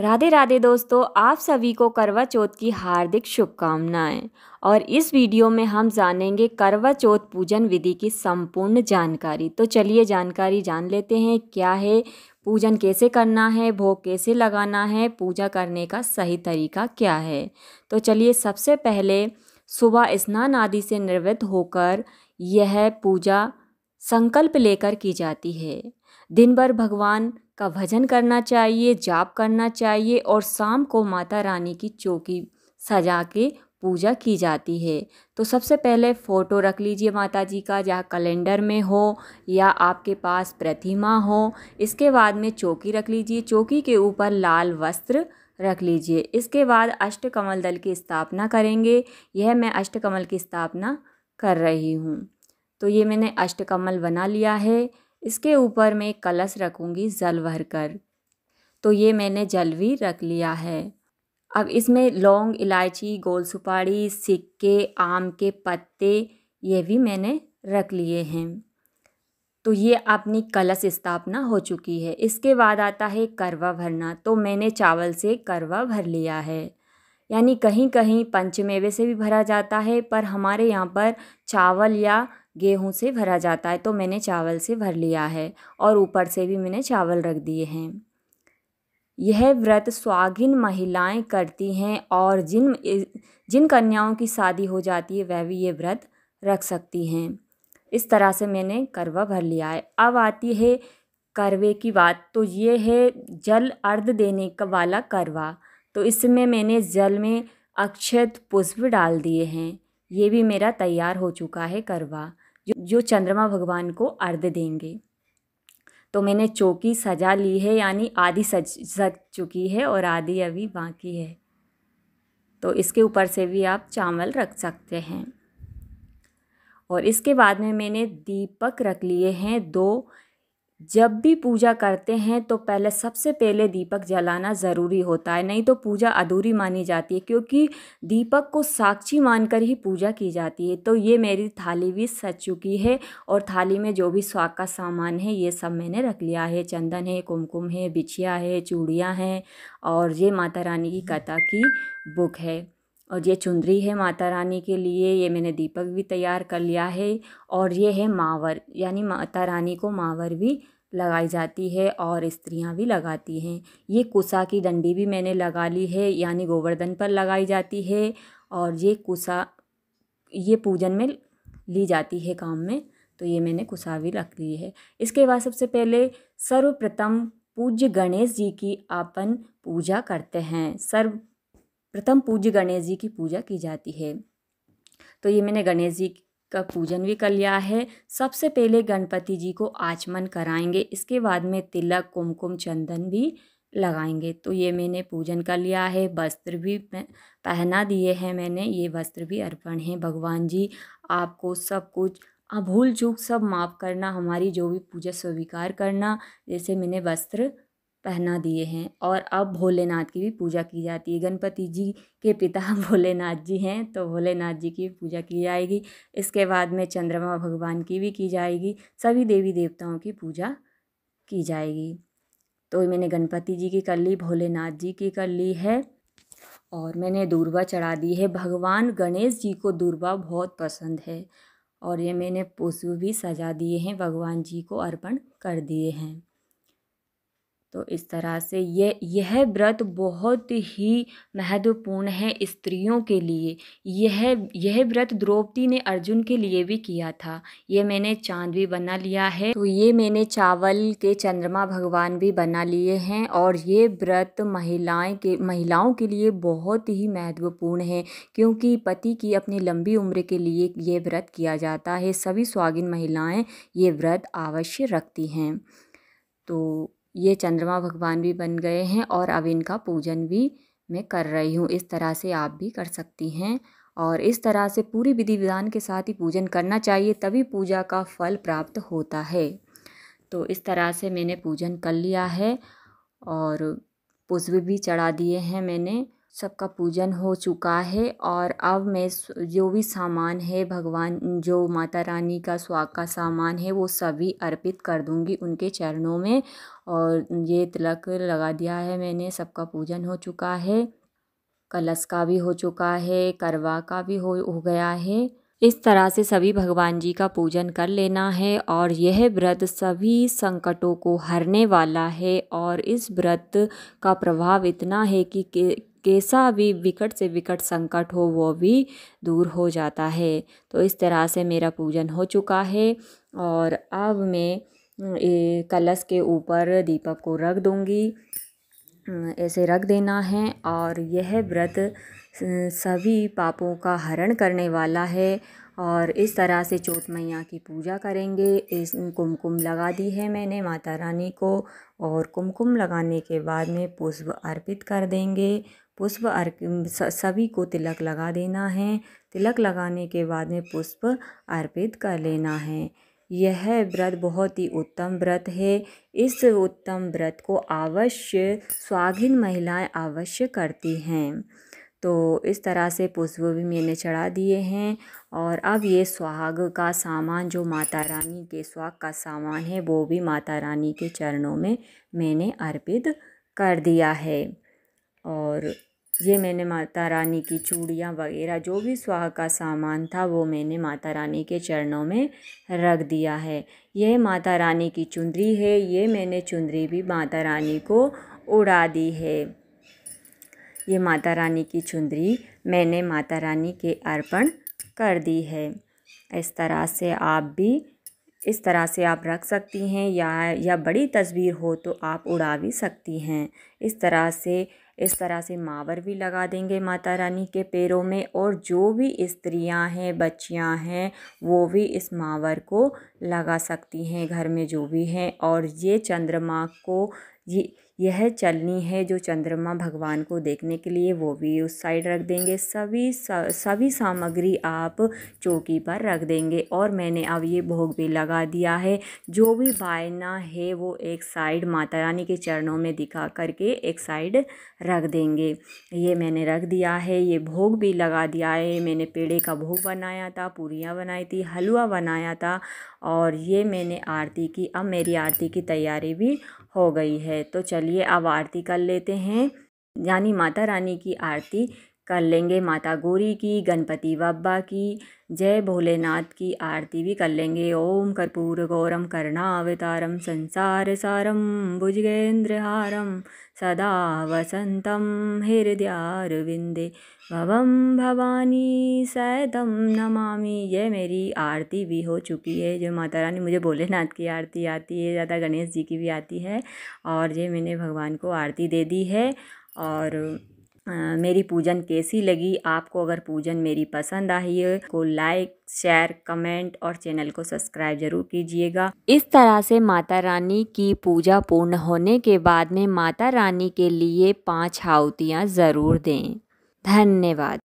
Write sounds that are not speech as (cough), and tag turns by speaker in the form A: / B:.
A: राधे राधे दोस्तों आप सभी को करवा चौथ की हार्दिक शुभकामनाएं और इस वीडियो में हम जानेंगे करवा चौथ पूजन विधि की संपूर्ण जानकारी तो चलिए जानकारी जान लेते हैं क्या है पूजन कैसे करना है भोग कैसे लगाना है पूजा करने का सही तरीका क्या है तो चलिए सबसे पहले सुबह स्नान आदि से निवृत्त होकर यह पूजा संकल्प लेकर की जाती है दिन भर भगवान का भजन करना चाहिए जाप करना चाहिए और शाम को माता रानी की चौकी सजा के पूजा की जाती है तो सबसे पहले फ़ोटो रख लीजिए माता जी का जहाँ कैलेंडर में हो या आपके पास प्रतिमा हो इसके बाद में चौकी रख लीजिए चौकी के ऊपर लाल वस्त्र रख लीजिए इसके बाद अष्टकमल दल की स्थापना करेंगे यह मैं अष्टकमल की स्थापना कर रही हूँ तो ये मैंने अष्टकमल बना लिया है इसके ऊपर मैं कलश रखूँगी जल भर कर तो ये मैंने जल भी रख लिया है अब इसमें लौंग इलायची गोल सुपारी सिक्के आम के पत्ते ये भी मैंने रख लिए हैं तो ये अपनी कलश स्थापना हो चुकी है इसके बाद आता है करवा भरना तो मैंने चावल से करवा भर लिया है यानी कहीं कहीं पंचमेवे से भी भरा जाता है पर हमारे यहाँ पर चावल या गेहूँ से भरा जाता है तो मैंने चावल से भर लिया है और ऊपर से भी मैंने चावल रख दिए हैं यह व्रत स्वागिन महिलाएं करती हैं और जिन जिन कन्याओं की शादी हो जाती है वह भी ये व्रत रख सकती हैं इस तरह से मैंने करवा भर लिया है अब आती है करवे की बात तो ये है जल अर्ध देने का वाला करवा तो इसमें मैंने जल में अक्षत पुष्प डाल दिए हैं ये भी मेरा तैयार हो चुका है करवा जो चंद्रमा भगवान को अर्घ देंगे तो मैंने चौकी सजा ली है यानी आधी सज सज चुकी है और आधी अभी बाकी है तो इसके ऊपर से भी आप चावल रख सकते हैं और इसके बाद में मैंने दीपक रख लिए हैं दो जब भी पूजा करते हैं तो पहले सबसे पहले दीपक जलाना ज़रूरी होता है नहीं तो पूजा अधूरी मानी जाती है क्योंकि दीपक को साक्षी मानकर ही पूजा की जाती है तो ये मेरी थाली भी सज चुकी है और थाली में जो भी स्वाग का सामान है ये सब मैंने रख लिया है चंदन है कुमकुम है बिछिया है चूड़ियाँ हैं और ये माता रानी की कथा की बुक है और ये चुंदरी है माता रानी के लिए ये मैंने दीपक भी तैयार कर लिया है और ये है मावर यानी माता रानी को मावर भी लगाई जाती है और स्त्रियां भी लगाती हैं ये कुसा की डंडी भी मैंने लगा ली है यानी गोवर्धन पर लगाई जाती है और ये कुसा ये पूजन में ली जाती है काम में तो ये मैंने कुसा भी रख ली है इसके बाद सबसे पहले सर्वप्रथम पूज्य गणेश जी की आपन पूजा करते हैं सर्व प्रथम पूज्य गणेश जी की पूजा की जाती है तो ये मैंने गणेश जी का पूजन भी कर लिया है सबसे पहले गणपति जी को आचमन कराएंगे इसके बाद में तिलक कुमकुम चंदन भी लगाएंगे तो ये मैंने पूजन कर लिया है वस्त्र भी पहना दिए हैं मैंने ये वस्त्र भी अर्पण है भगवान जी आपको सब कुछ भूल चूक सब माफ़ करना हमारी जो भी पूजा स्वीकार करना जैसे मैंने वस्त्र पहना दिए हैं और अब भोलेनाथ की भी पूजा की जाती है गणपति जी के पिता (laughs) भोलेनाथ जी हैं तो भोलेनाथ जी की पूजा की जाएगी इसके बाद में चंद्रमा भगवान की भी की जाएगी सभी देवी देवताओं की पूजा की जाएगी तो मैंने गणपति जी की कर ली भोलेनाथ जी की कर ली है और मैंने दूरबा चढ़ा दी है भगवान गणेश जी को दूरबा बहुत पसंद है और ये मैंने पुष्प भी सजा दिए हैं भगवान जी को अर्पण कर दिए हैं तो इस तरह से यह यह व्रत बहुत ही महत्वपूर्ण है स्त्रियों के लिए यह यह व्रत द्रौपदी ने अर्जुन के लिए भी किया था यह मैंने चांद भी बना लिया है तो ये मैंने चावल के चंद्रमा भगवान भी बना लिए हैं और ये व्रत महिलाएं के महिलाओं के लिए बहुत ही महत्वपूर्ण है क्योंकि पति की अपनी लंबी उम्र के लिए यह व्रत किया जाता है सभी स्वागिन महिलाएँ ये व्रत अवश्य रखती हैं तो ये चंद्रमा भगवान भी बन गए हैं और अब इनका पूजन भी मैं कर रही हूँ इस तरह से आप भी कर सकती हैं और इस तरह से पूरी विधि विधान के साथ ही पूजन करना चाहिए तभी पूजा का फल प्राप्त होता है तो इस तरह से मैंने पूजन कर लिया है और पुष्प भी चढ़ा दिए हैं मैंने सबका पूजन हो चुका है और अब मैं जो भी सामान है भगवान जो माता रानी का सुहाग का सामान है वो सभी अर्पित कर दूंगी उनके चरणों में और ये तिलक लगा दिया है मैंने सबका पूजन हो चुका है कलश का भी हो चुका है करवा का भी हो हो गया है इस तरह से सभी भगवान जी का पूजन कर लेना है और यह व्रत सभी संकटों को हरने वाला है और इस व्रत का प्रभाव इतना है कि कैसा भी विकट से विकट संकट हो वो भी दूर हो जाता है तो इस तरह से मेरा पूजन हो चुका है और अब मैं कलश के ऊपर दीपक को रख दूँगी ऐसे रख देना है और यह व्रत सभी पापों का हरण करने वाला है और इस तरह से चोट मैया की पूजा करेंगे इस कुमकुम लगा दी है मैंने माता रानी को और कुमकुम लगाने के बाद में पुष्प अर्पित कर देंगे पुष्प अर्पित सभी को तिलक लगा देना है तिलक लगाने के बाद में पुष्प अर्पित कर लेना है यह व्रत बहुत ही उत्तम व्रत है इस उत्तम व्रत को अवश्य स्वाधीन महिलाएं अवश्य करती हैं तो इस तरह से पुष्प भी मैंने चढ़ा दिए हैं और अब ये सुहाग का सामान जो माता रानी के सुहाग का सामान है वो भी माता रानी के चरणों में मैंने अर्पित कर दिया है और ये मैंने माता रानी की चूड़ियाँ वगैरह जो भी स्वाह का सामान था वो मैंने माता रानी के चरणों में रख दिया है यह माता रानी की चुंदरी है ये मैंने चुंदरी भी माता रानी को उड़ा दी है ये माता रानी की चुंदरी मैंने माता रानी के अर्पण कर दी है इस तरह से आप भी इस तरह से आप रख सकती हैं या या बड़ी तस्वीर हो तो आप उड़ा भी सकती हैं इस तरह से इस तरह से मावर भी लगा देंगे माता रानी के पैरों में और जो भी स्त्रियां हैं बच्चियां हैं वो भी इस मावर को लगा सकती हैं घर में जो भी हैं और ये चंद्रमा को ये यह चलनी है जो चंद्रमा भगवान को देखने के लिए वो भी उस साइड रख देंगे सभी सभी सामग्री आप चौकी पर रख देंगे और मैंने अब ये भोग भी लगा दिया है जो भी बायना है वो एक साइड माता रानी के चरणों में दिखा करके एक साइड रख देंगे ये मैंने रख दिया है ये भोग भी लगा दिया है मैंने पेड़े का भोग बनाया था पूरियाँ बनाई थी हलवा बनाया था और ये मैंने आरती की अब मेरी आरती की तैयारी भी हो गई है तो चलिए अब आरती कर लेते हैं यानी माता रानी की आरती कर लेंगे माता गौरी की गणपति बब्बा की जय भोलेनाथ की आरती भी कर लेंगे ओम कर्पूर गौरम कर्णावतारम संसार सारम हारम सदा वसंतम हृदयारविंदे भवम भवानी सैतम नमामि ये मेरी आरती भी हो चुकी है जो माता रानी मुझे भोलेनाथ की आरती आती है ज़्यादा गणेश जी की भी आती है और ये मैंने भगवान को आरती दे दी है और मेरी पूजन कैसी लगी आपको अगर पूजन मेरी पसंद आई है को लाइक शेयर कमेंट और चैनल को सब्सक्राइब जरूर कीजिएगा इस तरह से माता रानी की पूजा पूर्ण होने के बाद में माता रानी के लिए पांच हाउतियाँ ज़रूर दें धन्यवाद